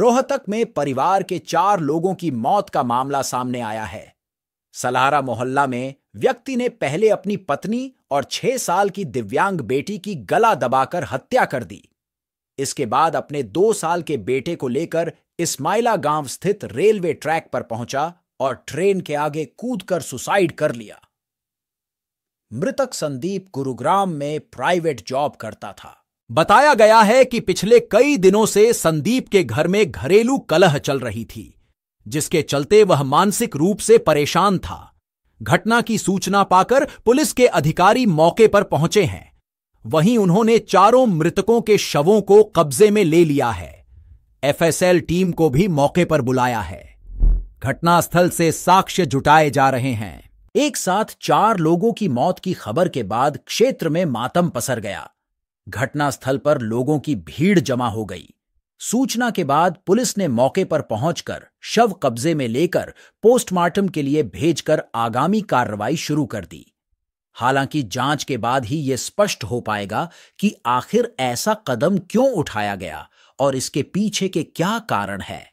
रोहतक में परिवार के चार लोगों की मौत का मामला सामने आया है सलहारा मोहल्ला में व्यक्ति ने पहले अपनी पत्नी और छह साल की दिव्यांग बेटी की गला दबाकर हत्या कर दी इसके बाद अपने दो साल के बेटे को लेकर इस्माइला गांव स्थित रेलवे ट्रैक पर पहुंचा और ट्रेन के आगे कूदकर सुसाइड कर लिया मृतक संदीप गुरुग्राम में प्राइवेट जॉब करता था बताया गया है कि पिछले कई दिनों से संदीप के घर में घरेलू कलह चल रही थी जिसके चलते वह मानसिक रूप से परेशान था घटना की सूचना पाकर पुलिस के अधिकारी मौके पर पहुंचे हैं वहीं उन्होंने चारों मृतकों के शवों को कब्जे में ले लिया है एफएसएल टीम को भी मौके पर बुलाया है घटनास्थल से साक्ष्य जुटाए जा रहे हैं एक साथ चार लोगों की मौत की खबर के बाद क्षेत्र में मातम पसर गया घटनास्थल पर लोगों की भीड़ जमा हो गई सूचना के बाद पुलिस ने मौके पर पहुंचकर शव कब्जे में लेकर पोस्टमार्टम के लिए भेजकर आगामी कार्रवाई शुरू कर दी हालांकि जांच के बाद ही यह स्पष्ट हो पाएगा कि आखिर ऐसा कदम क्यों उठाया गया और इसके पीछे के क्या कारण है